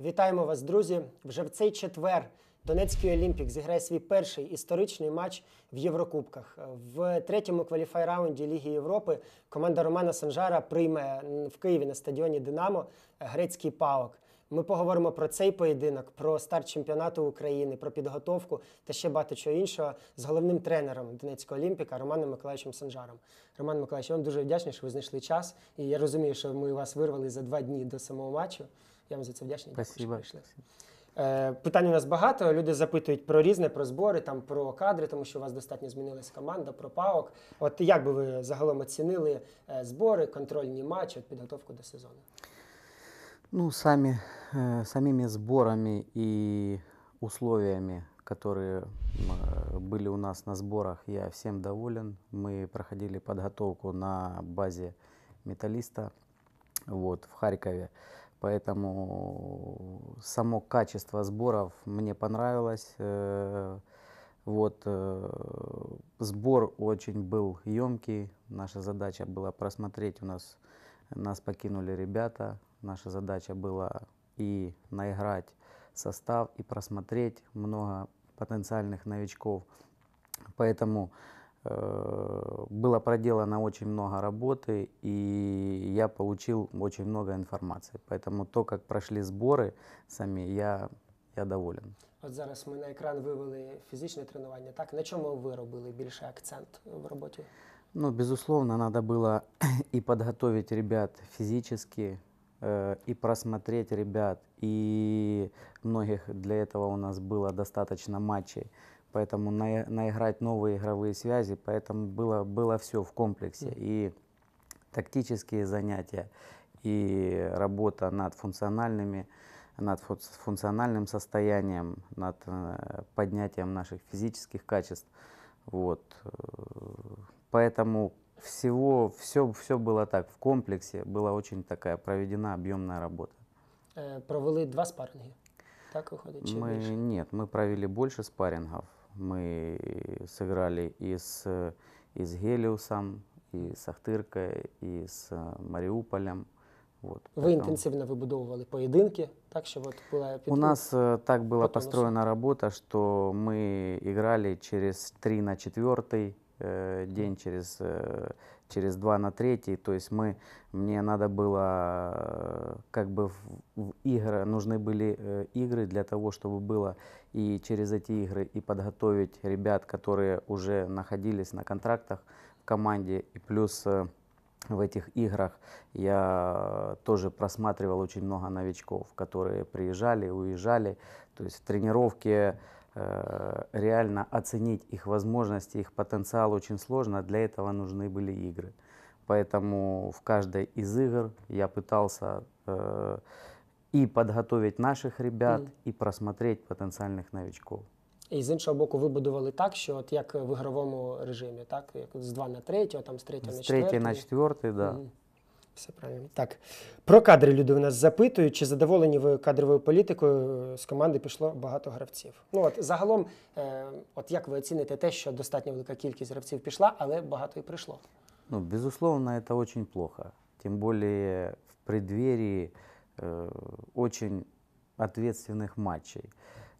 Вітаємо вас, друзі! Вже в цей четвер Донецький Олімпік зіграє свій перший історичний матч в Єврокубках. В третьому кваліфай-раунді Ліги Європи команда Романа Санжара прийме в Києві на стадіоні Динамо грецький паок. Ми поговоримо про цей поєдинок, про старт чемпіонату України, про підготовку та ще багато чого іншого з головним тренером Донецького Олімпіка Романом Миколаївичем Санжаром. Роман Миколаївич, я вам дуже вдячний, що ви знайшли час. І я розумію, що ми вас вирвали за два дні до самого матчу. Я вам за це вдячний. Спасибо. Дякую, Е, питань у нас багато. Люди запитують про різне, про збори, там про кадри, тому що у вас достатньо змінилась команда, про паок. От як би ви загалом оцінили е, збори, контрольні матчі, підготовку до сезону? Ну, сами, э, е, самими сборами и условиями, которые э, были у нас на сборах, я всем доволен. Мы проходили подготовку на базе металлиста вот, в Харькове. Поэтому само качество сборов мне понравилось. Э, вот, э, сбор очень был емкий. Наша задача была просмотреть. У нас нас покинули ребята. Наша задача была и наиграть состав, и просмотреть много потенциальных новичков. Поэтому Э, было проделано очень много работы, и я получил очень много информации. Поэтому то, как прошли сборы сами, я я доволен. Вот зараз мы на экран вывели фізичне тренування. Так на чем вы робили більше акцент в работе? Ну, безусловно, надо было и подготовить ребят физически, э, и просмотреть ребят, и многих для этого у нас было достаточно матчей поэтому на, наиграть новые игровые связи, поэтому было, было все в комплексе. И тактические занятия, и работа над функциональными, над функциональным состоянием, над э, поднятием наших физических качеств. Вот. Поэтому всего, все, все было так, в комплексе была очень такая проведена объемная работа. Э, провели два спарринги? Так выходит чи мы більше? Ні, ми провели больше спарінгів. мы сыграли и с, и с Гелиусом, и с Ахтыркой, и с э, Мариуполем. Вот, Вы поэтому... интенсивно выбудовывали поединки, так что вот была... У нас э, так была Потом построена работа, что мы играли через 3 на 4, Э, день, через, э, через два на третий. То есть мы, мне надо было, э, как бы в, в игры, нужны были игры для того, чтобы было и через эти игры и подготовить ребят, которые уже находились на контрактах в команде, и плюс в этих играх я тоже просматривал очень много новичков, которые приезжали, уезжали. То есть тренировки Э, реально оценить их возможности, их потенциал очень сложно. Для этого нужны были игры. Поэтому в каждой из игр я пытался э, и подготовить наших ребят, mm. і просмотреть потенциальных новичков. І з іншого боку, вибудували так, що от як в ігровому режимі, так? Як з 2 на 3, там з 3 на 4. З 3 на 4, так. Да. Mm. Все правильно. Так. Про кадри люди у нас запитують, чи задоволені ви кадровою політикою е, з команди пішло багато гравців. Ну от загалом, е, от як ви оціните те, що достатньо велика кількість гравців пішла, але багато і прийшло. Ну, безусловно, це дуже плохо. Тим більше в преддверии э, очень ответственных матчей.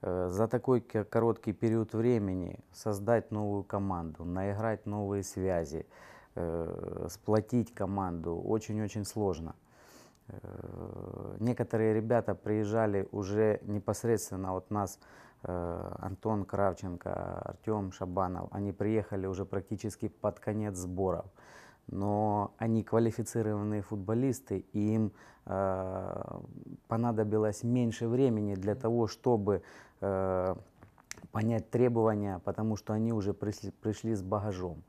за такой короткий период времени создать новую команду, наиграть новые связи, э, сплотить команду очень-очень сложно. Э, некоторые ребята приезжали уже непосредственно от нас, э, Антон Кравченко, Артем Шабанов, они приехали уже практически под конец сборов но они квалифицированные футболисты, и им э, понадобилось меньше времени для того, чтобы э, понять требования, потому что они уже пришли, пришли с багажом.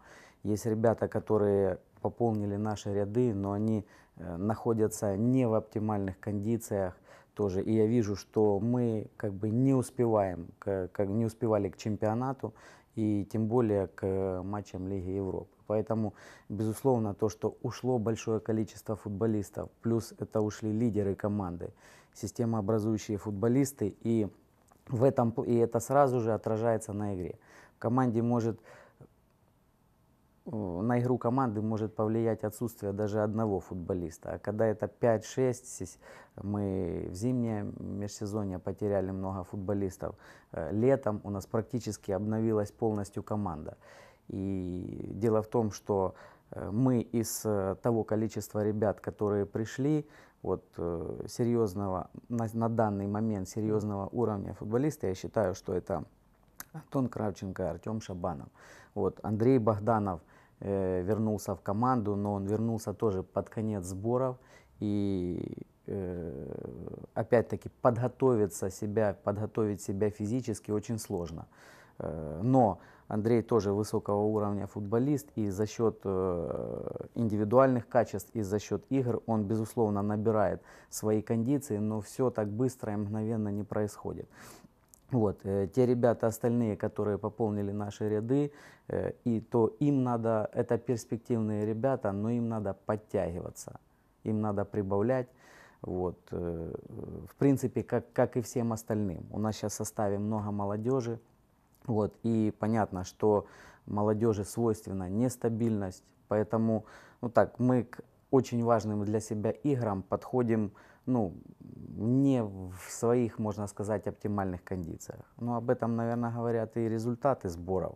Есть ребята, которые пополнили наши ряды, но они э, находятся не в оптимальных кондициях тоже. И я вижу, что мы как бы не успеваем, как не успевали к чемпионату и тем более к э, матчам Лиги Европы. Поэтому, безусловно, то, что ушло большое количество футболистов, плюс это ушли лидеры команды, системообразующие футболисты, и, в этом, и это сразу же отражается на игре. В команде может Э, на игру команды может повлиять отсутствие даже одного футболиста. А когда это 5-6, э, мы в зимнее межсезонье потеряли много футболистов. Э, летом у нас практически обновилась полностью команда. И дело в том, что мы из того количества ребят, которые пришли, вот серьезного, на, на данный момент серьезного уровня футболиста, я считаю, что это Антон Кравченко, Артем Шабанов, вот, Андрей Богданов – э, вернулся в команду, но он вернулся тоже под конец сборов. И э, опять-таки подготовиться себя, подготовить себя физически очень сложно. Э, но Андрей тоже высокого уровня футболист, и за счет э, индивидуальных качеств, и за счет игр он, безусловно, набирает свои кондиции, но все так быстро и мгновенно не происходит. Вот, э, те ребята остальные, которые пополнили наши ряды, э, и то им надо, это перспективные ребята, но им надо подтягиваться, им надо прибавлять. Вот, э, в принципе, как, как и всем остальным. У нас сейчас в составе много молодежи, вот, и понятно, что молодежи свойственна нестабильность, поэтому ну так, мы к очень важным для себя играм подходим ну, не в своих, можно сказать, оптимальных кондициях. Но об этом, наверное, говорят и результаты сборов.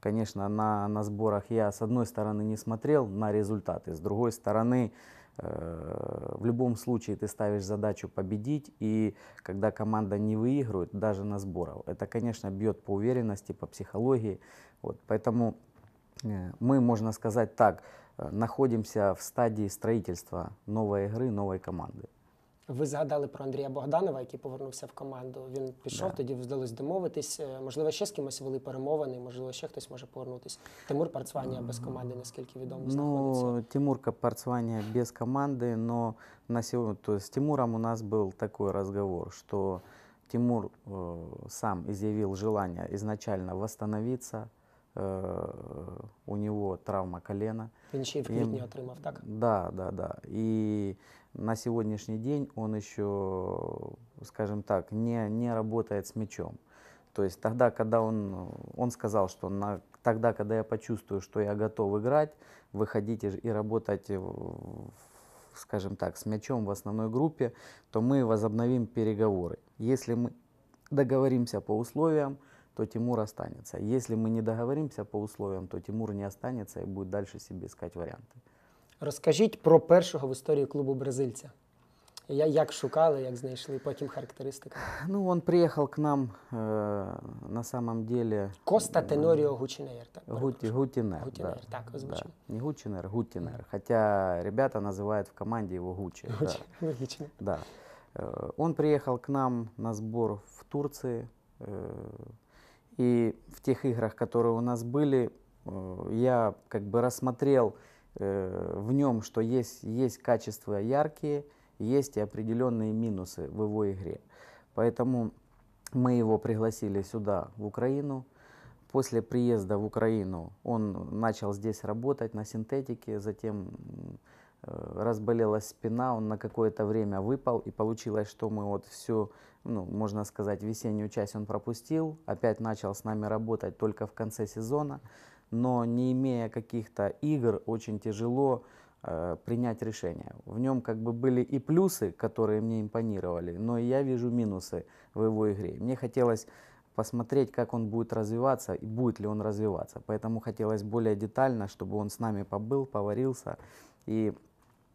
Конечно, на, на сборах я, с одной стороны, не смотрел на результаты, с другой стороны, э, в любом случае ты ставишь задачу победить, и когда команда не выигрывает, даже на сборах, это, конечно, бьет по уверенности, по психологии. Вот, поэтому э, мы, можно сказать так, э, находимся в стадии строительства новой игры, новой команды. Ви згадали про Андрія Богданова, який повернувся в команду. Він пішов, да. тоді вдалося домовитись. Можливо, ще з кимось вели перемовини, можливо, ще хтось може повернутися. Тимур Парцванія без команди, наскільки відомо ну, знаходиться. Тимурка Парцванія без команди, но на сьогодні то з Тимуром у нас був такий розговор, що Тимур э, сам изъявил желание изначально восстановиться. Э, у него травма колена. Він ще й в квітні отримав, так? Да, да, да. І на сегодняшний день он еще, скажем так, не, не работает с мячом. То есть тогда, когда он, он сказал, что на, тогда, когда я почувствую, что я готов играть, выходите и работать, скажем так, с мячом в основной группе, то мы возобновим переговоры. Если мы договоримся по условиям, то Тимур останется. Если мы не договоримся по условиям, то Тимур не останется и будет дальше себе искать варианты. Розкажіть про першого в истории клуба бразильца. як шукали, як знайшли, потім характеристика. Ну, он приехал к нам э, на самом деле... Коста э, Теноріо Гучинер. Так, Гути, так, озвучим. Не Гучинер, Гутинер. Хотя ребята называют в команді его Гучи. Да. Е, он приехал к нам на сбор в Турции. Е, и в тех играх, которые у нас были, э, я как бы рассмотрел э, в нем, что есть, есть качества яркие, есть и определенные минусы в его игре. Поэтому мы его пригласили сюда, в Украину. После приезда в Украину он начал здесь работать на синтетике, затем э, разболелась спина, он на какое-то время выпал, и получилось, что мы вот всю, ну, можно сказать, весеннюю часть он пропустил, опять начал с нами работать только в конце сезона но не имея каких-то игр, очень тяжело э, принять решение. В нем как бы были и плюсы, которые мне импонировали, но и я вижу минусы в его игре. Мне хотелось посмотреть, как он будет развиваться и будет ли он развиваться. Поэтому хотелось более детально, чтобы он с нами побыл, поварился. И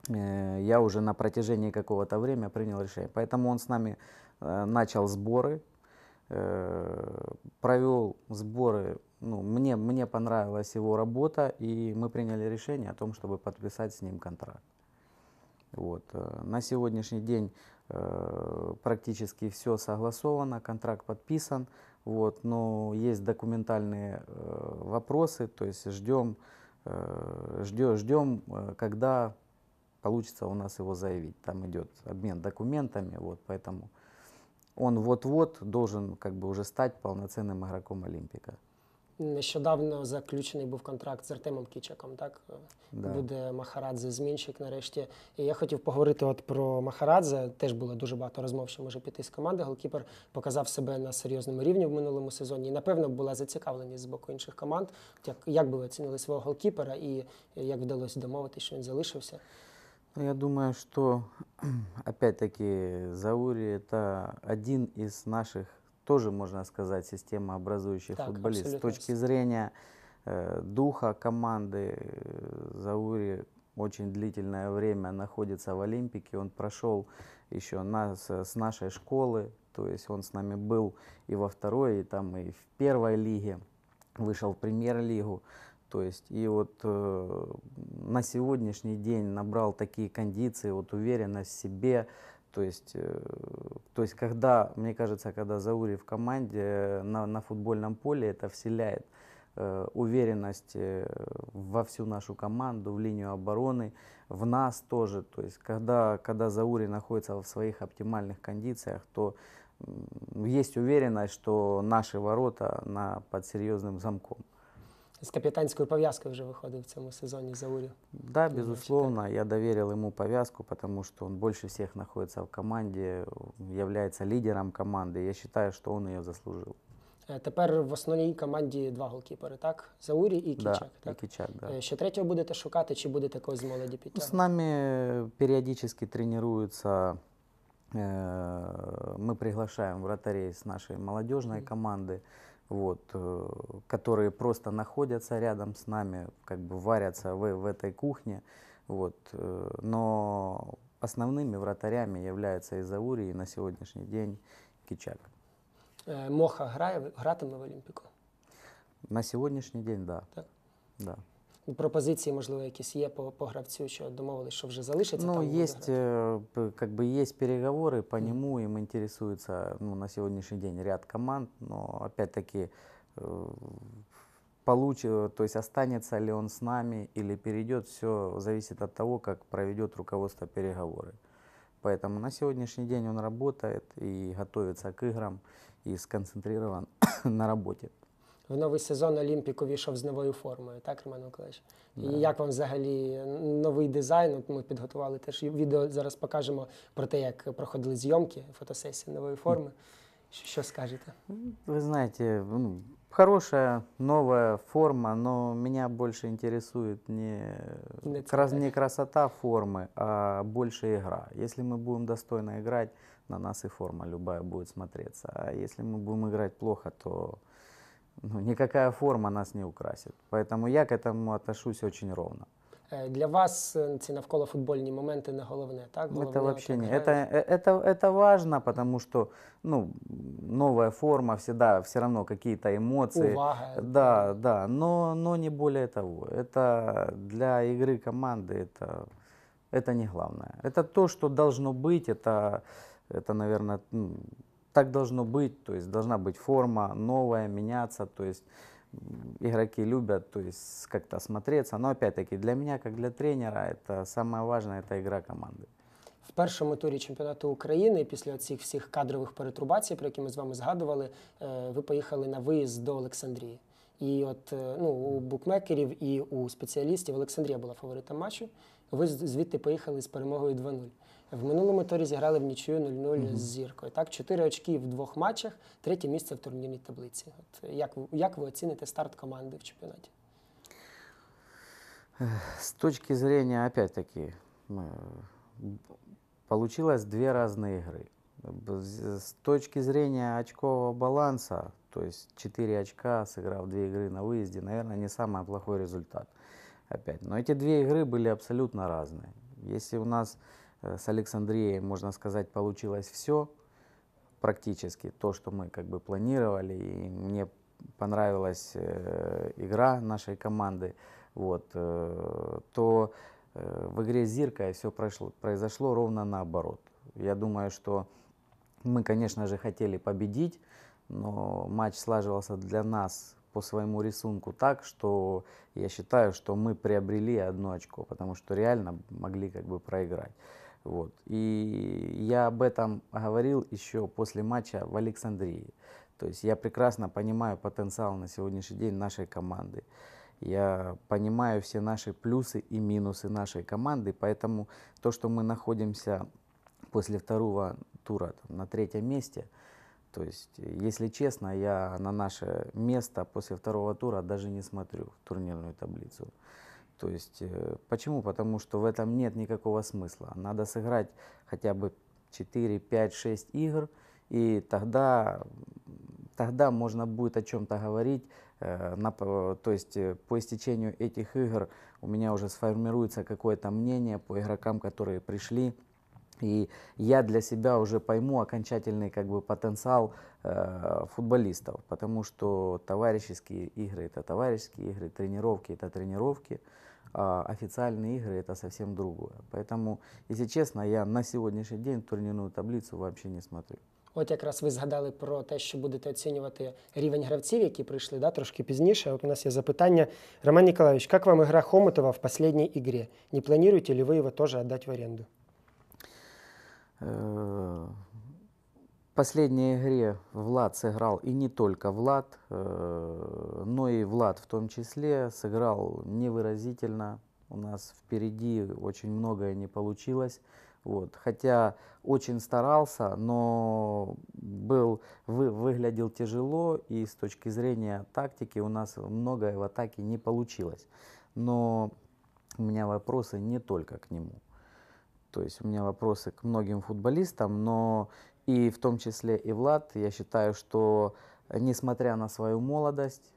э, я уже на протяжении какого-то времени принял решение. Поэтому он с нами э, начал сборы, э, провел сборы ну, мне, мне понравилась его работа, и мы приняли решение о том, чтобы подписать с ним контракт. Вот. Э, на сегодняшний день э, практически все согласовано, контракт подписан, вот, но есть документальные э, вопросы, то есть ждем, э, ждем, ждем, э, когда получится у нас его заявить. Там идет обмен документами, вот, поэтому он вот-вот должен как бы уже стать полноценным игроком Олимпика. Нещодавно заключений був контракт з Артемом Кічаком, так да. буде Махарадзе змінщик нарешті. І я хотів поговорити от про Махарадзе. Теж було дуже багато розмов, що може піти з команди. Голкіпер показав себе на серйозному рівні в минулому сезоні. І напевно була зацікавленість з боку інших команд. Як як би ви оцінили свого голкіпера і як вдалося домовити, що він залишився? Ну, я думаю, що опять-таки заурі це один із наших. тоже, можно сказать, система образующих так, футболист. С точки зрения э, духа команды, э, Заури очень длительное время находится в Олимпике. Он прошел еще нас с нашей школы, то есть он с нами был и во второй, и там и в первой лиге, вышел в премьер-лигу. То есть и вот э, на сегодняшний день набрал такие кондиции, вот уверенность в себе, то есть, э, то есть, когда, мне кажется, когда Заури в команде на, на футбольном поле, это вселяет э, уверенность э, во всю нашу команду, в линию обороны, в нас тоже. То есть, когда, когда Заури находится в своих оптимальных кондициях, то есть уверенность, что наши ворота на, под серьезным замком. з капитанской повязкой уже выходил в цьому сезоне за Урю. Да, безусловно, я доверил ему повязку, потому что он больше всех находится в команде, является лидером команды. Я считаю, что он ее заслужил. Е, тепер в основній команді два голкіпери, так? Заурі і Кічак. Да, так? І Кічак, да. Ще третього будете шукати, чи буде такого з молоді підтягувати? Ну, з нами е, періодично тренуються е, мы приглашаем вратарей с нашей молодежной команды. вот, э, которые просто находятся рядом с нами, как бы варятся в, в этой кухне. Вот, э, но основными вратарями являются Изаури и на сегодняшний день Кичак. Э, Моха грає, гратиме в Олімпіку? На сегодняшний день, да. так. Да пропозиції, можливо, якісь є по, по гравцю, что домовились, що уже залишиться? Ну, там є, э, как бы, есть переговоры по нему, им интересуется ну, на сегодняшний день ряд команд, но опять-таки э, получил, то есть останется ли он с нами или перейдет, все зависит от того, как проведет руководство переговоры. Поэтому на сегодняшний день он работает и готовится к играм и сконцентрирован на работе. в новий сезон Олімпік увійшов з новою формою, так, Роман Миколаївич? Yeah. І як вам взагалі новий дизайн? От Ми підготували теж відео. Зараз покажемо про те, як проходили зйомки фотосесії нової форми. Що, що скажете? Ви знаєте, ну, хороша, нова форма, але мене більше інтересує не, Не крас- не красота форми, а більше игра. Якщо ми будемо достойно грати, на нас і форма любая буде. смотреться. А якщо ми будемо грати плохо, то ну, никакая форма нас не украсит. Поэтому я к этому отношусь очень ровно. Для вас ці навколо моменты не головне, так? Ну, головне, это вообще не. Это, это, это важно, потому что ну, новая форма, всегда, все равно какие-то эмоции. Увага. Да, да, но, но не более того. Это для игры команды это, это не главное. Это то, что должно быть, это, это наверное, ну, так должно быть, то есть должна быть форма новая, меняться, то есть игроки любят, то есть как-то смотреться. Но опять-таки для меня, как для тренера, это самое важное, это игра команды. В першому турі чемпіонату України після цих всіх кадрових перетрубацій, про які ми з вами згадували, е, ви поїхали на виїзд до Олександрії. І от е, ну, у букмекерів і у спеціалістів Олександрія була фаворитом матчу. Ви звідти поїхали з перемогою 2-0. В минулому турі зіграли в нічию 0-0 угу. з зіркою. Так, чотири очки в двох матчах, третє місце в турнірній таблиці. От як, як ви оціните старт команди в чемпіонаті? С точки зрения, опять-таки, получилось две разные игры. С точки зрения очкового баланса, то есть 4 очка, сыграв 2 игры на выезде, наверное, не самый плохой результат. Опять. Но эти две игры были абсолютно разные. Если у нас Э, с Александрией, можно сказать, получилось все практически, то, что мы как бы планировали, и мне понравилась э, игра нашей команды, вот, э, то э, в игре с Зиркой все прошло, произошло ровно наоборот. Я думаю, что мы, конечно же, хотели победить, но матч слаживался для нас по своему рисунку так, что я считаю, что мы приобрели одно очко, потому что реально могли как бы проиграть. Вот. И я об этом говорил еще после матча в Александрии. То есть я прекрасно понимаю потенциал на сегодняшний день нашей команды. Я понимаю все наши плюсы и минусы нашей команды, поэтому то, что мы находимся после второго тура там, на третьем месте, то есть, если честно, я на наше место после второго тура даже не смотрю в турнирную таблицу. То есть э, почему? Потому что в этом нет никакого смысла. Надо сыграть хотя бы 4, 5, 6 игр, и тогда, тогда можно будет о чем-то говорить. Э, на, то есть э, по истечению этих игр у меня уже сформируется какое-то мнение по игрокам, которые пришли. И я для себя уже пойму окончательный как бы, потенциал э, футболистов, потому что товарищеские игры – это товарищеские игры, тренировки – это тренировки. А, официальные игры это совсем другое. Поэтому, если честно, я на сегодняшний день турнирную таблицу вообще не смотрю. От якраз ви згадали про те, що будете оцінювати рівень гравців, які прийшли да, трошки пізніше. От у нас є запитання. Роман Николаевич, як вам ігра Хомутова в останній ігрі? Не плануєте ли ви його теж віддати в оренду? последней игре Влад сыграл, и не только Влад, э, но и Влад в том числе, сыграл невыразительно. У нас впереди очень многое не получилось. Вот. Хотя очень старался, но был, вы, выглядел тяжело, и с точки зрения тактики у нас многое в атаке не получилось. Но у меня вопросы не только к нему. То есть у меня вопросы к многим футболистам, но и в том числе и Влад, я считаю, что э, несмотря на свою молодость,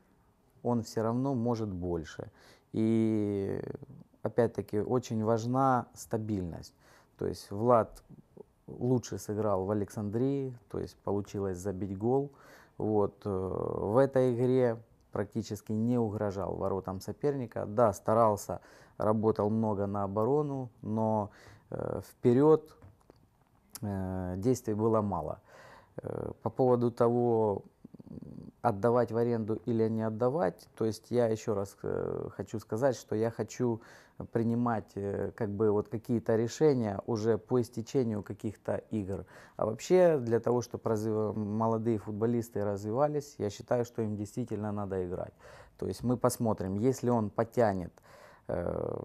он все равно может больше. И опять-таки очень важна стабильность. То есть Влад лучше сыграл в Александрии, то есть получилось забить гол. Вот. Э, в этой игре практически не угрожал воротам соперника. Да, старался, работал много на оборону, но э, вперед Э, действий было мало. Э, по поводу того, отдавать в аренду или не отдавать, то есть я еще раз э, хочу сказать, что я хочу принимать как бы вот какие-то решения уже по истечению каких-то игр. А вообще для того, чтобы разв... молодые футболисты развивались, я считаю, что им действительно надо играть. То есть мы посмотрим, если он потянет, Э,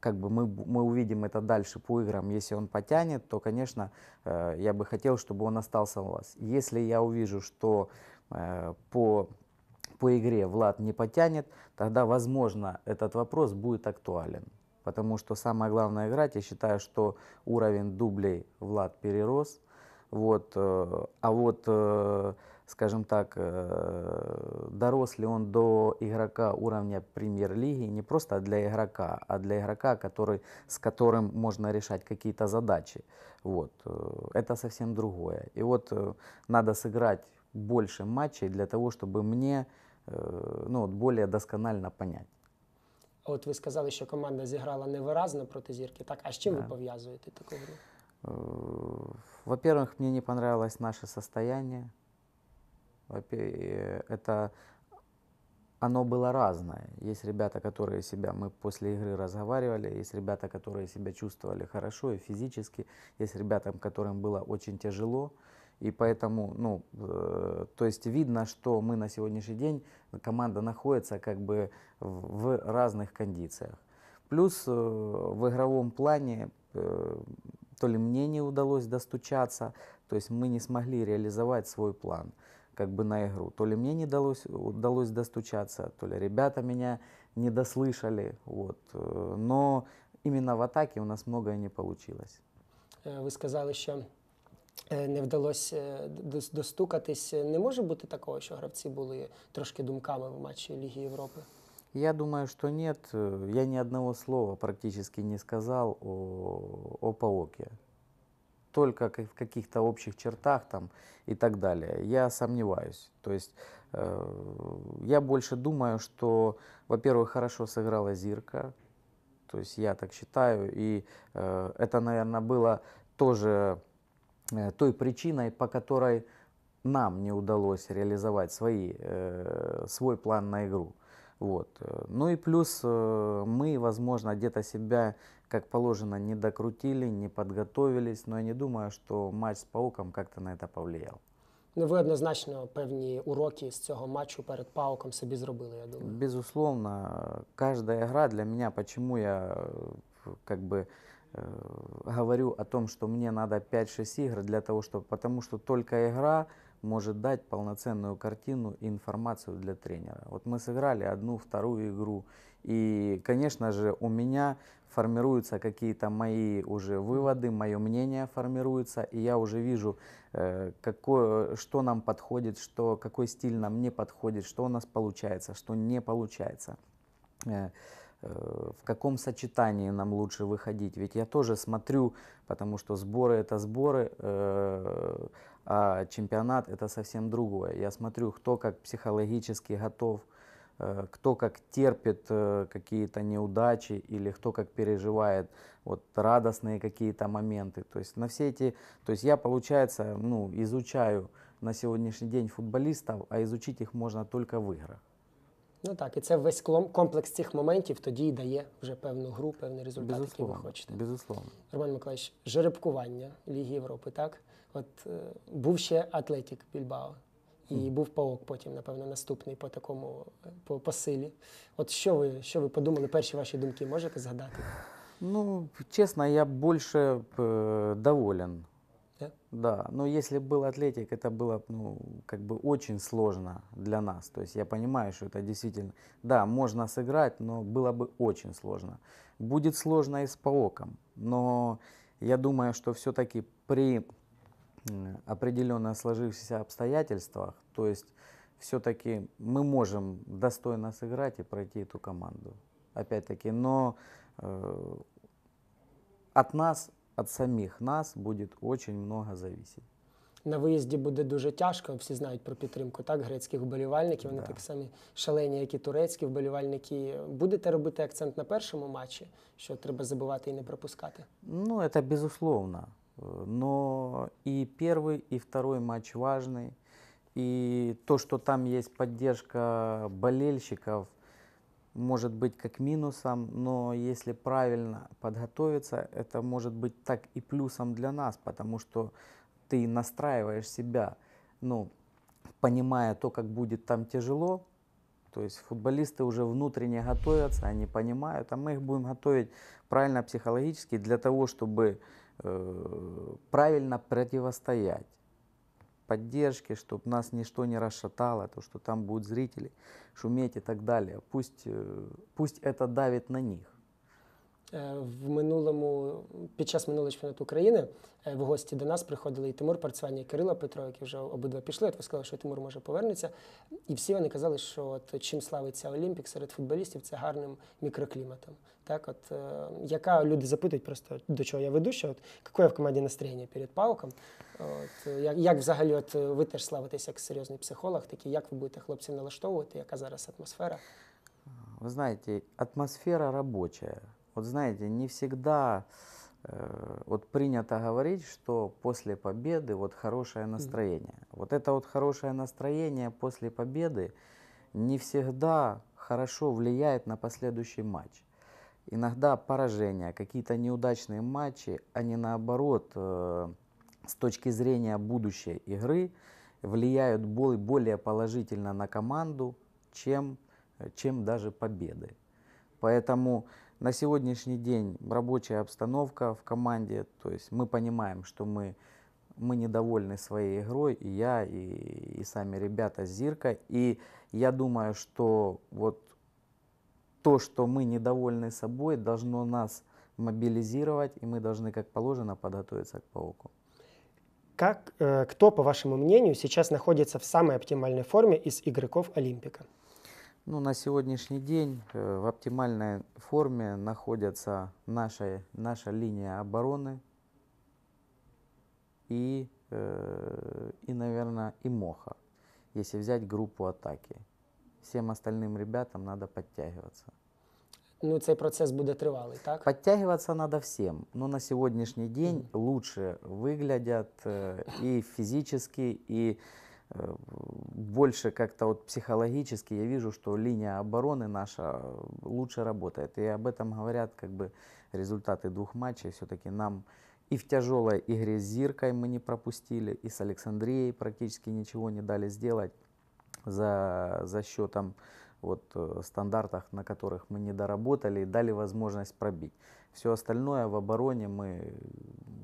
как бы мы, мы увидим это дальше по играм. Если он потянет, то, конечно, э, я бы хотел, чтобы он остался у вас. Если я увижу, что э, по, по игре Влад не потянет, тогда, возможно, этот вопрос будет актуален. Потому что самое главное играть, я считаю, что уровень дублей Влад перерос. Вот, а вот скажем так, э, дорос ли он до игрока уровня премьер-лиги, не просто для игрока, а для игрока, который, с которым можно решать какие-то задачи. Вот. Э, это совсем другое. И вот э, надо сыграть больше матчей для того, чтобы мне ну, вот, более досконально понять. А От ви сказали, що команда зіграла невиразно проти зірки. Так, а з чим да. ви пов'язуєте таку гру? Во-первых, мне не понравилось наше состояние. Э, это оно было разное. Есть ребята, которые себя, мы после игры разговаривали, есть ребята, которые себя чувствовали хорошо и физически, есть ребята, которым было очень тяжело. И поэтому, ну, э, то есть видно, что мы на сегодняшний день, команда находится как бы в, в разных кондициях. Плюс э, в игровом плане э, то ли мне не удалось достучаться, то есть мы не смогли реализовать свой план. как бы на игру. То ли мне не удалось, удалось достучаться, то ли ребята меня не дослышали. Вот. Э, но именно в атаке у нас многое не получилось. Э, Ви сказали, що э, не вдалося достукатись. Не може бути такого, що гравці були трошки думками в матчі Ліги Європи? Я думаю, что нет. Я ни одного слова практически не сказал о, о Паоке. только в каких-то общих чертах там и так далее. Я сомневаюсь. То есть э, я больше думаю, что, во-первых, хорошо сыграла Зирка, то есть я так считаю, и э, это, наверное, было тоже э, той причиной, по которой нам не удалось реализовать свои, э, свой план на игру. Вот. Э, ну и плюс э, мы, возможно, где-то себя как положено, не докрутили, не подготовились, но я не думаю, что матч с Пауком как-то на это повлиял. Ну, ви однозначно певні уроки з цього матчу перед Пауком собі зробили, я думаю. Безусловно, каждая игра для меня, почему я э, как бы э, говорю о том, что мне надо 5-6 игр для того, чтобы... Потому что только игра может дать полноценную картину и информацию для тренера. Вот мы сыграли одну, вторую игру, и, конечно же, у меня формируются какие-то мои уже выводы, мое мнение формируется, и я уже вижу, э, какое, что нам подходит, что, какой стиль нам не подходит, что у нас получается, что не получается э, э, в каком сочетании нам лучше выходить. Ведь я тоже смотрю, потому что сборы это сборы, а чемпионат это совсем другое. Я смотрю, кто как психологически готов, Э, кто как терпит э, какие-то неудачи или кто как переживает вот радостные какие-то моменты. То есть на все эти, то есть я получается, ну, изучаю на сьогоднішній день футболістів, а изучить їх можна тільки в іграх. Ну так, і це весь комплекс цих моментів тоді дає вже певну гру, певний результат, який ви хочете. Безусловно. Роман Миколаївич, жеребкування Ліги Європи, так? От е, був ще Атлетік Більбао. І був паук потім, напевно, наступний по такому по, по силі. От що ви що ви подумали, перші ваші думки можете згадати? Ну, честно, я больше э, доволен. Да? Да. Но если был атлетик, это было, ну, как бы очень сложно для нас. То есть я понимаю, что это действительно... Да, можно сыграть, но было бы очень сложно. Будет сложно и с паоком. Но я думаю, что все-таки при определенно сложившихся обстоятельствах. То есть все-таки мы можем достойно сыграть и пройти эту команду. Опять-таки, но э, от нас, от самих нас будет очень много зависеть. На виїзді буде дуже тяжко, всі знають про підтримку так грецьких вболівальників. Вони да. так самі шалені, як і турецькі вболівальники. Будете робити акцент на першому матчі, що треба забувати і не пропускати? Ну, це безусловно. Э, но и первый, и второй матч важный. И то, что там есть поддержка болельщиков, может быть как минусом, но если правильно подготовиться, это может быть так и плюсом для нас, потому что ты настраиваешь себя, ну, понимая то, как будет там тяжело, то есть футболисты уже внутренне готовятся, они понимают, а мы их будем готовить правильно психологически для того, чтобы Э, правильно противостоять поддержке, чтобы нас ничто не расшатало, то, что там будут зрители шуметь и так далее. Пусть, э, пусть это давит на них. Е, в минулому під час минулого чемпіонату України е, в гості до нас приходили і Тимур Парцвані і Кирило Петро, які вже обидва пішли. От ви сказали, що Тимур може повернутися. І всі вони казали, що от чим славиться Олімпік серед футболістів, це гарним мікрокліматом. Так, от е, яка люди запитують просто до чого я веду, що от яке в команді настроєння перед пауком? От як як взагалі, от ви теж славитесь як серйозний психолог, такі як ви будете хлопців налаштовувати? Яка зараз атмосфера? Ви знаєте, атмосфера робоча. вот знаете, не всегда э, вот принято говорить, что после победы вот хорошее настроение. Вот это вот хорошее настроение после победы не всегда хорошо влияет на последующий матч. Иногда поражения, какие-то неудачные матчи, они наоборот э, с точки зрения будущей игры влияют более положительно на команду, чем, э, чем даже победы. Поэтому на сегодняшний день рабочая обстановка в команде, то есть мы понимаем, что мы, мы недовольны своей игрой, и я, и, и сами ребята с Зирка. И я думаю, что вот то, что мы недовольны собой, должно нас мобилизировать, и мы должны, как положено, подготовиться к пауку. Как, э, кто, по вашему мнению, сейчас находится в самой оптимальной форме из игроков Олимпика? Ну, на сегодняшний день э, в оптимальной форме находятся наша, наша линия обороны и, э, и, наверное, и Моха, если взять группу атаки. Всем остальным ребятам надо подтягиваться. Ну, цей процесс будет тривалий, так? Подтягиваться надо всем, но на сегодняшний день лучше выглядят э, и физически, и физически, больше как-то вот психологически я вижу, что линия обороны наша э, лучше работает. И об этом говорят как бы результаты двух матчей. Все-таки нам и в тяжелой игре с Зиркой мы не пропустили, и с Александрией практически ничего не дали сделать за, за счетом вот э, стандартах, на которых мы не доработали и дали возможность пробить. Все остальное в обороне мы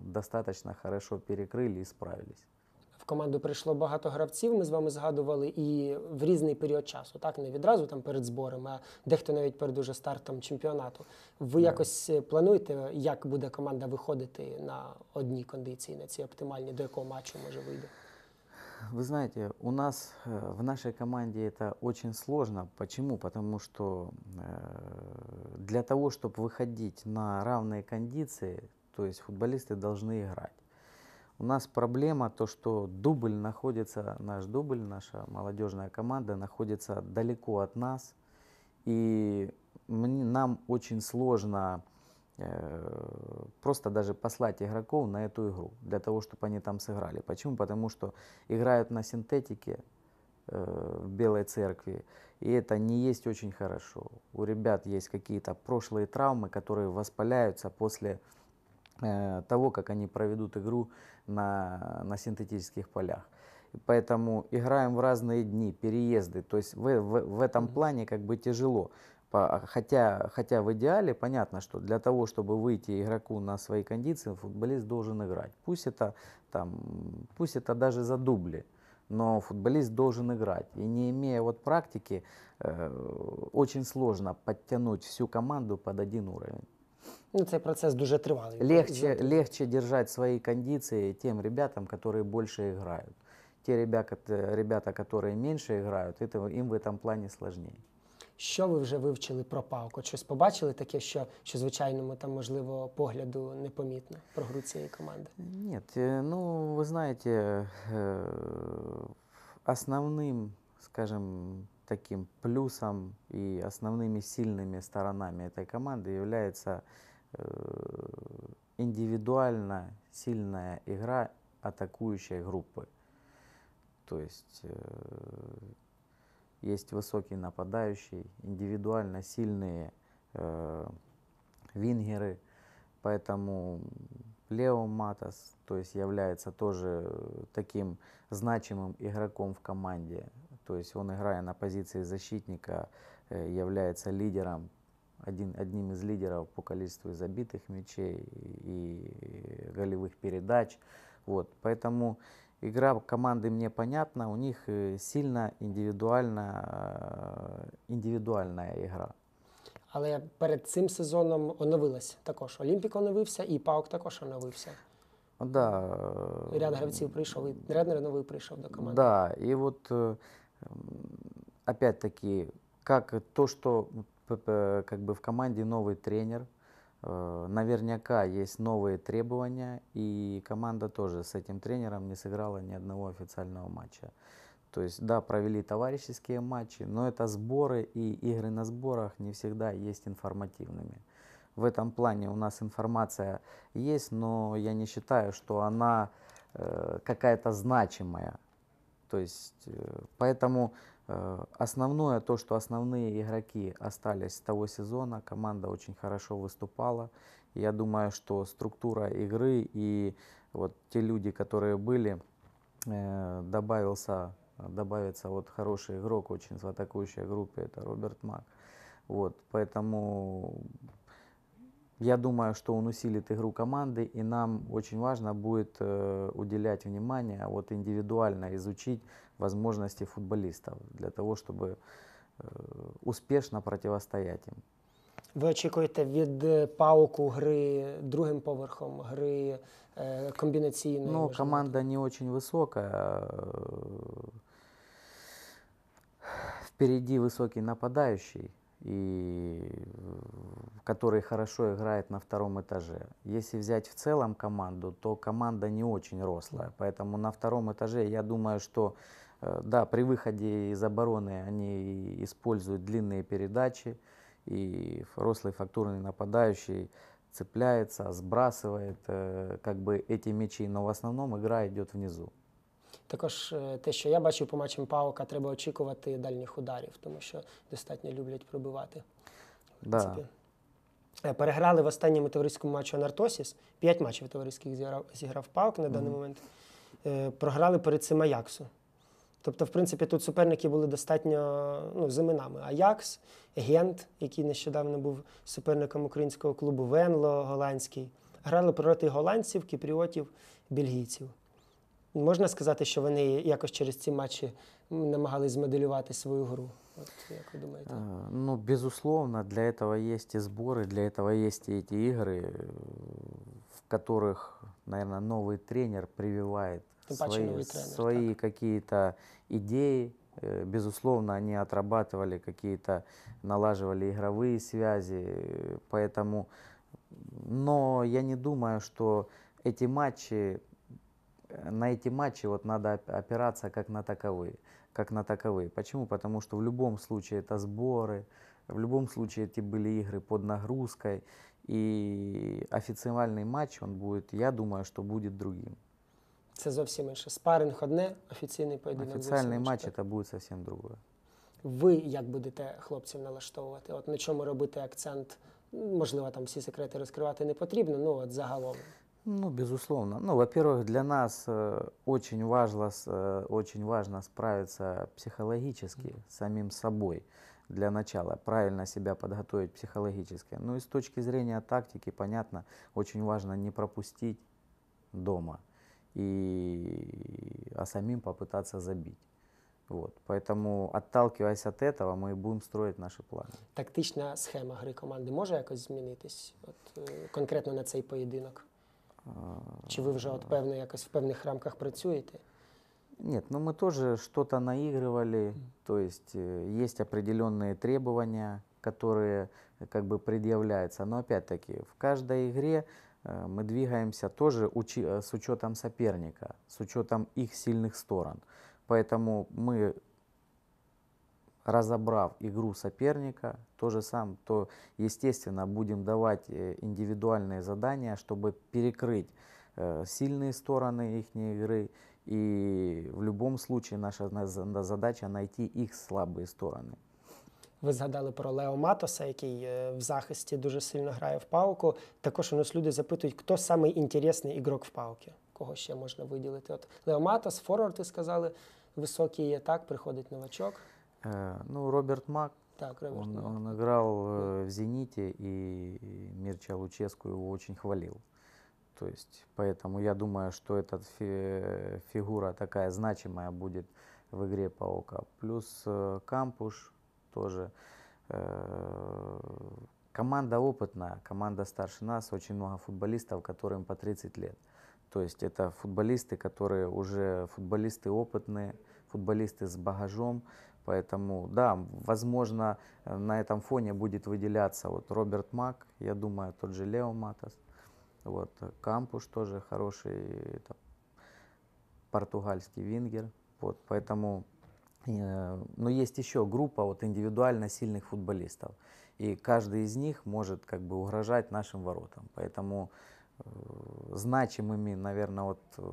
достаточно хорошо перекрыли и справились. в команду прийшло багато гравців. Ми з вами згадували і в різний період часу, так не відразу там перед зборами, а дехто навіть перед уже стартом чемпіонату. Ви yeah. якось е, плануєте, як буде команда виходити на одні кондиції, на ці оптимальні, до якого матчу може вийде? Вы знаете, у нас э, в нашей команде это очень сложно. Почему? Потому что э, для того, чтобы выходить на равные кондиции, то есть футболисты должны играть. У нас проблема то, что дубль находится, наш дубль, наша молодежная команда находится далеко от нас. И мне, нам очень сложно э, просто даже послать игроков на эту игру, для того, чтобы они там сыграли. Почему? Потому что играют на синтетике э, в Белой Церкви, и это не есть очень хорошо. У ребят есть какие-то прошлые травмы, которые воспаляются после Э, того, как они проведут игру на, на синтетических полях. Поэтому играем в разные дни, переезды. То есть в, в, в этом плане как бы тяжело. Хотя, хотя в идеале понятно, что для того, чтобы выйти игроку на свои кондиции, футболист должен играть. Пусть это, там, пусть это даже за дубли, но футболист должен играть. И не имея вот практики, э, очень сложно подтянуть всю команду под один уровень. Ну, цей процес дуже тривалий. Легче, легче держать свої кондиции тим ребятам, які більше грають. Ті э, ребята, які менше грають, їм в цьому плані складніше. Що ви вже вивчили про палку? Щось побачили таке, що, що звичайному там, можливо, погляду непомітно про гру цієї команди? Ні. э, ну, вы знаете, э, основным, таким плюсом і основними сильними сторонами команди, являється. является Э, индивидуально сильная игра атакующей группы. То есть э, есть высокий нападающий, индивидуально сильные э, вингеры, поэтому Лео Матас то есть является тоже таким значимым игроком в команде. То есть он, играя на позиции защитника, является лидером один, одним из лидеров по количеству забитых мячей и голевых передач. Вот. Поэтому игра команды мне понятна, у них э, сильно индивидуальна, э, индивидуальная игра. Але перед цим сезоном оновилась також. Олімпік оновився і ПАОК також оновився. Ну да. Ряд гравців прийшов, і тренер новий прийшов до команди. Да, и вот опять-таки, как то, что как бы в команде новый тренер, э, наверняка есть новые требования, и команда тоже с этим тренером не сыграла ни одного официального матча. То есть, да, провели товарищеские матчи, но это сборы, и игры на сборах не всегда есть информативными. В этом плане у нас информация есть, но я не считаю, что она э, какая-то значимая. То есть, э, поэтому Э, основное то, что основные игроки остались с того сезона, команда очень хорошо выступала. Я думаю, что структура игры и вот те люди, которые были, э, добавился, добавится вот хороший игрок очень в атакующей группе, это Роберт Мак. Вот, поэтому я думаю, что он усилит игру команды, и нам очень важно будет э, уделять внимание, а вот индивидуально изучить возможности футболистов для того, чтобы э, успешно противостоять им. Вы очікуєте від пауку гри другим поверхом, гри комбінаційної? Ну, команда не дуже висока. Впереди высокий нападающий, и, который хорошо играет на втором этаже. Если взять в целом команду, то команда не очень рослая. Поэтому на втором этаже я думаю, что Э, да, при выходе из обороны они используют длинные передачи, и рослый фактурный нападающий цепляется, сбрасывает э, как бы эти м'ячі, но в основном игра идет внизу. Також е, те, що я бачив по матчам Паука, треба очікувати дальніх ударів, тому що достатньо люблять пробивати. Да. Е, переграли в останньому товариському матчі Анартосіс. П'ять матчів товариських зіграв, зіграв Паук на даний mm -hmm. момент. Е, програли перед цим Аяксу. Тобто, в принципі, тут суперники були достатньо ну, з іменами. Аякс, Гент, який нещодавно був суперником українського клубу Венло, голландський. Грали проти голландців, кіпріотів, бельгійців. Можна сказати, що вони якось через ці матчі намагались змоделювати свою гру. От, як ви думаєте? Е, ну, безусловно, для цього є и збори, для этого є и эти игры, в которых, наверное, новий тренер прививає. свои, свои какие-то э, идеи. Э, безусловно, они отрабатывали какие-то, налаживали игровые связи, э, поэтому... Но я не думаю, что эти матчи, на эти матчи вот надо опираться как на таковые. Как на таковые. Почему? Потому что в любом случае это сборы, в любом случае эти были игры под нагрузкой, и официальный матч, он будет, я думаю, что будет другим. Це зовсім інше. Спаринг одне, офіційний поєдинок. Офіційний матч це буде зовсім другое. Ви як будете хлопців налаштовувати? От на чому робити акцент? Можливо, там всі секрети розкривати не потрібно, ну от загалом. Ну, безусловно. Ну, во-первых, для нас е, очень важно, е, очень важно справиться психологически с самим собой для начала, правильно себя подготовить психологически. Ну и с точки зрения тактики, понятно, очень важно не пропустить дома и, а самим попытаться забить. Вот. Поэтому, отталкиваясь от этого, мы будем строить наши планы. Тактична схема гри команди може якось змінитись от, е, конкретно на цей поєдинок? Чи ви вже певно якось в певних рамках працюєте? Нет, ну мы тоже что-то наигрывали, то есть есть определенные требования, которые как бы предъявляются. Но опять-таки в каждой игре Э, мы двигаемся тоже э, с учетом соперника, с учетом их сильных сторон. Поэтому мы, разобрав игру соперника, то же самое, то, естественно, будем давать э, индивидуальные задания, чтобы перекрыть сильные стороны их игры. И в любом случае наша задача найти их слабые стороны. Ви згадали про Лео Матоса, який е, в захисті дуже сильно грає в пауку. Також у нас люди запитують, хто самий інтересний ігрок в пауки, кого ще можна виділити. От Лео Матос, форварди сказали, високий є так, приходить новачок. Э, ну, Роберт Мак. Так, Роберт он, Мак. он играл э, в Зеніті и Мирча Луческу его очень хвалил. То есть, поэтому я думаю, что эта фигура такая значимая будет в игре паука. Плюс э, Кампуш, тоже. Э, команда опытная, команда старше нас, очень много футболистов, которым по 30 лет. То есть это футболисты, которые уже футболисты опытные, футболисты с багажом, Поэтому, да, возможно, э, на этом фоне будет выделяться вот Роберт Мак, я думаю, тот же Лео Матас, вот Кампуш тоже хороший это португальский вингер. Вот, поэтому Э, но есть еще группа вот индивидуально сильных футболистов, и каждый из них может как бы угрожать нашим воротам. Поэтому э, значимыми, наверное, вот э,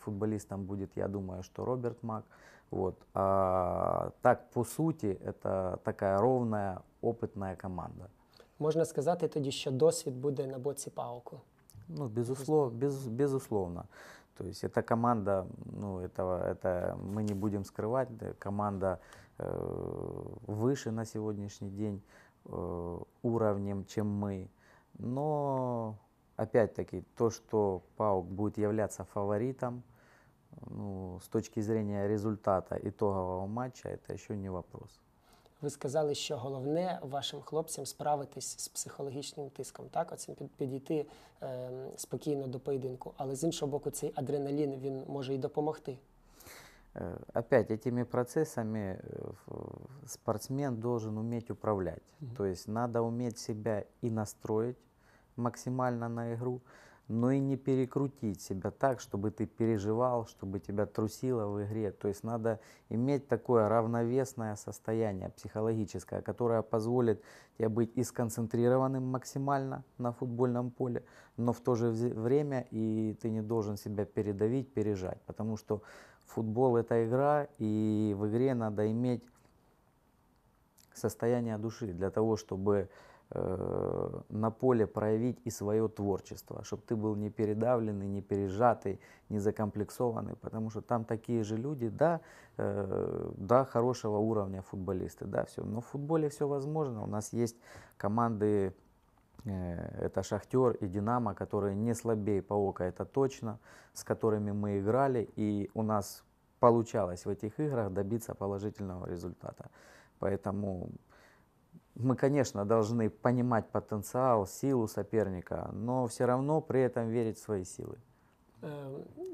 футболистом будет, я думаю, что Роберт Мак. Вот. А так, по сути это такая ровная, опытная команда. Можна сказати тоді, еще досвід будет на боці Пауку. Ну, безусловно, без, безусловно. То есть это команда, ну, этого, это мы не будем скрывать, команда э, выше на сегодняшний день э, уровнем, чем мы. Но опять-таки то, что Паук будет являться фаворитом ну, с точки зрения результата итогового матча, это еще не вопрос. Ви сказали, що головне вашим хлопцям справитись з психологічним тиском, так оцим підійти е, спокійно до поєдинку. Але з іншого боку, цей адреналін він може і допомогти. Е, опять этими процессами е, спортсмен должен уметь управлять. Mm -hmm. То есть надо уметь себя и настроить максимально на игру. но и не перекрутить себя так, чтобы ты переживал, чтобы тебя трусило в игре. То есть надо иметь такое равновесное состояние психологическое, которое позволит тебе быть и сконцентрированным максимально на футбольном поле, но в то же время и ты не должен себя передавить, пережать, потому что футбол это игра, и в игре надо иметь состояние души для того, чтобы Э, на поле проявить и свое творчество, чтобы ты был не передавленный, не пережатый, не закомплексованный, потому что там такие же люди, да, э, да, хорошего уровня футболисты, да, все, но в футболе все возможно, у нас есть команды, э, это Шахтер и Динамо, которые не слабее Паука, это точно, с которыми мы играли, и у нас получалось в этих играх добиться положительного результата. Поэтому мы, конечно, должны понимать потенциал, силу соперника, но все равно при этом верить в свои силы. Е,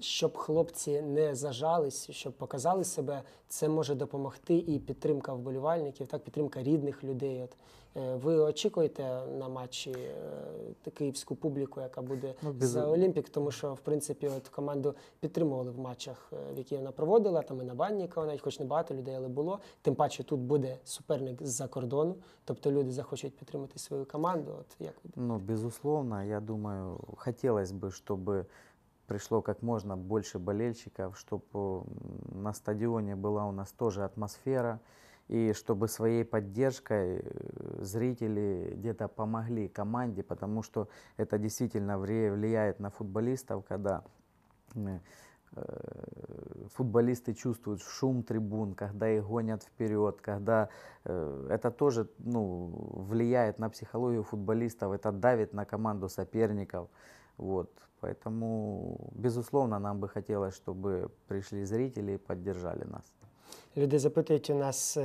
щоб хлопці не зажались, щоб показали себе, це може допомогти і підтримка вболівальників, так підтримка рідних людей. От е, ви очікуєте на матчі е, київську публіку, яка буде ну, за Олімпік, тому що в принципі от команду підтримували в матчах, в які вона проводила. Там і на Банніка, навіть хоч не багато людей, але було. Тим паче тут буде суперник з-за кордону, тобто люди захочуть підтримати свою команду. От як ну безусловно, я думаю, хотілося б, щоб пришло как можно больше болельщиков, чтобы э, на стадионе была у нас тоже атмосфера, и чтобы своей поддержкой э, зрители где-то помогли команде, потому что это действительно влияет на футболистов, когда э, футболисты чувствуют шум трибун, когда их гонят вперед, когда это тоже ну, влияет на психологию футболистов, это давит на команду соперников. Вот, поэтому, безусловно, нам бы хотелось, чтобы пришли зрители и поддержали нас. Люди запитують у нас,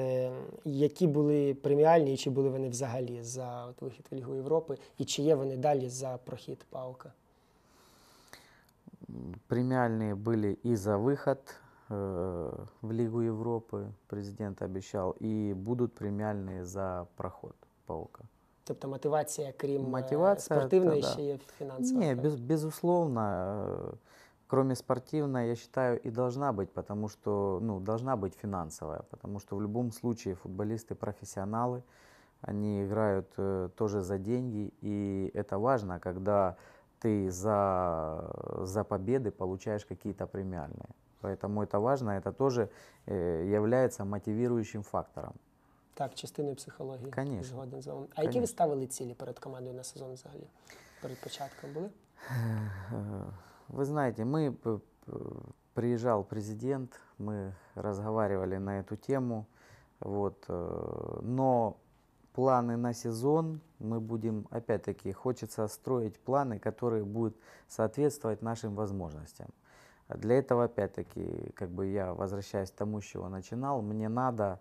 які були преміальні і чи були вони взагалі за от вихід в Лігу Європи, і чи є вони далі за прохід Паука? Премиальные были и за выход в Лигу Европы, президент обещал, и будут премиальные за проход Паука. Тобто мотивація, крім мотивація, спортивної, ще є фінансова? Ні, без, безусловно. Кроме спортивной, я считаю, и должна быть, потому что, ну, должна быть финансовая, потому что в любом случае футболисты профессионалы, они играют э, тоже за деньги, и это важно, когда ты за, за победы получаешь какие-то премиальные. Поэтому это важно, это тоже э, является мотивирующим фактором. Так, частиною психології. Конечно. Згоден з вами. А Конечно. які ви ставили цілі перед командою на сезон взагалі? Перед початком були? Вы знаете, мы приезжал президент, мы разговаривали на эту тему, вот, э, но планы на сезон мы будем, опять-таки, хочется строить планы, которые будут соответствовать нашим возможностям. Для этого, опять-таки, как бы я возвращаюсь к тому, с чего начинал, мне надо э,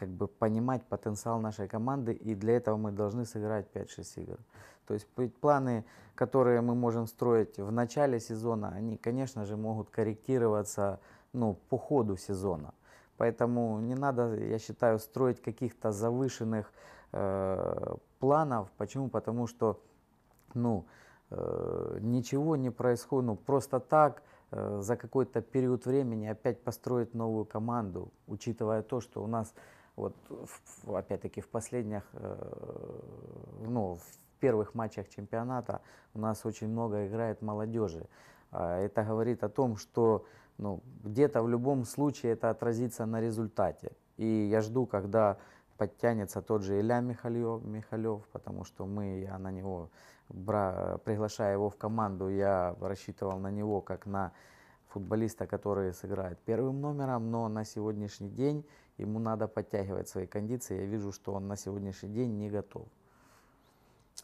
как бы понимать потенциал нашей команды, и для этого мы должны сыграть 5-6 игр. То есть планы, которые мы можем строить в начале сезона, они, конечно же, могут корректироваться ну, по ходу сезона. Поэтому не надо, я считаю, строить каких-то завышенных э, планов. Почему? Потому что ну, э, ничего не происходит. Ну, просто так э, за какой-то период времени опять построить новую команду, учитывая то, что у нас вот, опять-таки, в последних, э, ну, в первых матчах чемпионата у нас очень много играет молодежи. А это говорит о том, что ну, где-то в любом случае это отразится на результате. И я жду, когда подтянется тот же Илья Михалев, Михалев потому что мы, я на него, бра, приглашая его в команду, я рассчитывал на него как на футболиста, который сыграет первым номером, но на сегодняшний день ему надо подтягивать свои кондиции. Я вижу, что он на сегодняшний день не готов.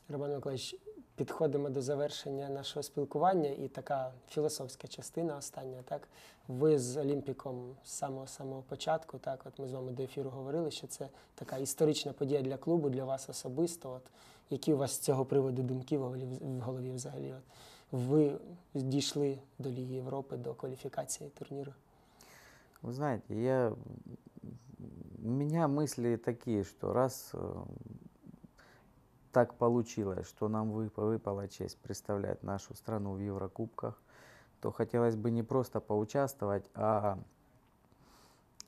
Роман Миколаївич, підходимо до завершення нашого спілкування, і така філософська частина остання. Так, ви з Олімпіком з самого самого початку. Так, от ми з вами до ефіру говорили, що це така історична подія для клубу, для вас особисто. От які у вас з цього приводу думки в голові взагалі? От ви дійшли до Ліги Європи, до кваліфікації турніру? Ви знаєте, я у меня мысли такие, что раз э, так получилось, что нам выпала честь представлять нашу страну в Еврокубках, то хотелось бы не просто поучаствовать, а,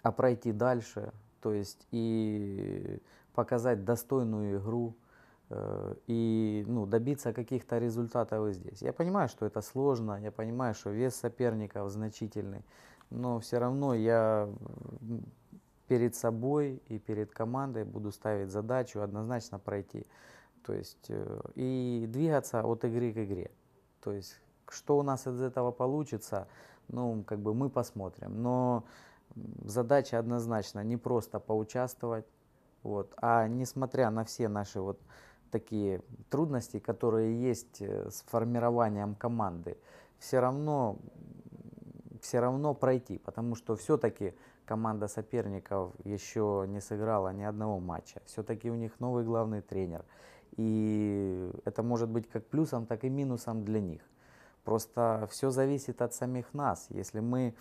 а пройти дальше, то есть и показать достойную игру э, и ну, добиться каких-то результатов и здесь. Я понимаю, что это сложно, я понимаю, что вес соперников значительный, но все равно я перед собой и перед командой буду ставить задачу однозначно пройти. То есть э, и двигаться от игры к игре. То есть что у нас из этого получится, ну, как бы мы посмотрим. Но задача однозначно не просто поучаствовать, вот, а несмотря на все наши вот такие трудности, которые есть э, с формированием команды, все равно, все равно пройти, потому что все-таки команда соперников еще не сыграла ни одного матча. Все-таки у них новый главный тренер. И это может быть как плюсом, так и минусом для них. Просто все зависит от самих нас. Если мы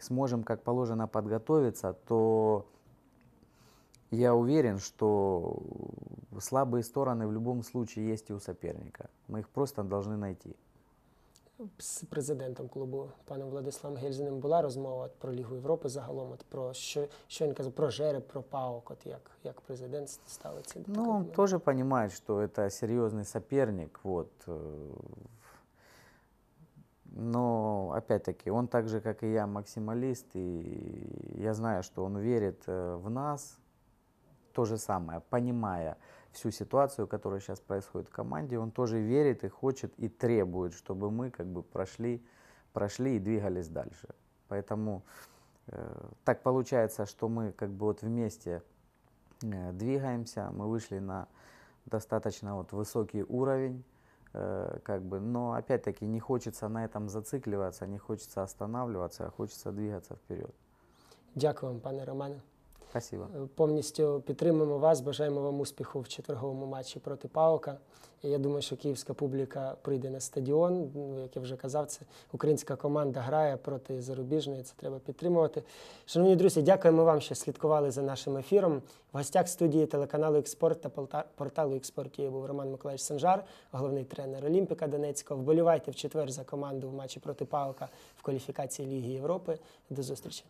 сможем как положено подготовиться, то я уверен, что слабые стороны в любом случае есть и у соперника. Мы их просто должны найти. з президентом клубу паном Владиславом Гельзіним була розмова от, про Лігу Європи загалом, от, про що, що він казав, про Жереб, про ПАОК, от, як, як президент ставиться до Ну, він теж понимает, що это серйозний соперник, вот. Э, но, опять-таки, он так же, как и я, максималист, и я знаю, что он верит э, в нас, то же самое, понимая, всю ситуацию, которая сейчас происходит в команде, он тоже верит и хочет и требует, чтобы мы как бы прошли, прошли и двигались дальше. Поэтому э, так получается, что мы как бы вот вместе э, двигаемся, мы вышли на достаточно вот высокий уровень, э, как бы, но опять-таки не хочется на этом зацикливаться, не хочется останавливаться, а хочется двигаться вперед. Дякую вам, пане Романе. Спасибо. Е, повністю підтримуємо вас. Бажаємо вам успіху в четверговому матчі проти Паука. І я думаю, що київська публіка прийде на стадіон. Ну, як я вже казав, це українська команда грає проти зарубіжної. Це треба підтримувати. Шановні друзі, дякуємо вам, що слідкували за нашим ефіром. В гостях студії телеканалу Експорт та порталу Експорті був Роман Миколаївич Санжар, головний тренер Олімпіка Донецького. Вболівайте в четвер за команду в матчі проти Паука в кваліфікації Ліги Європи. До зустрічі.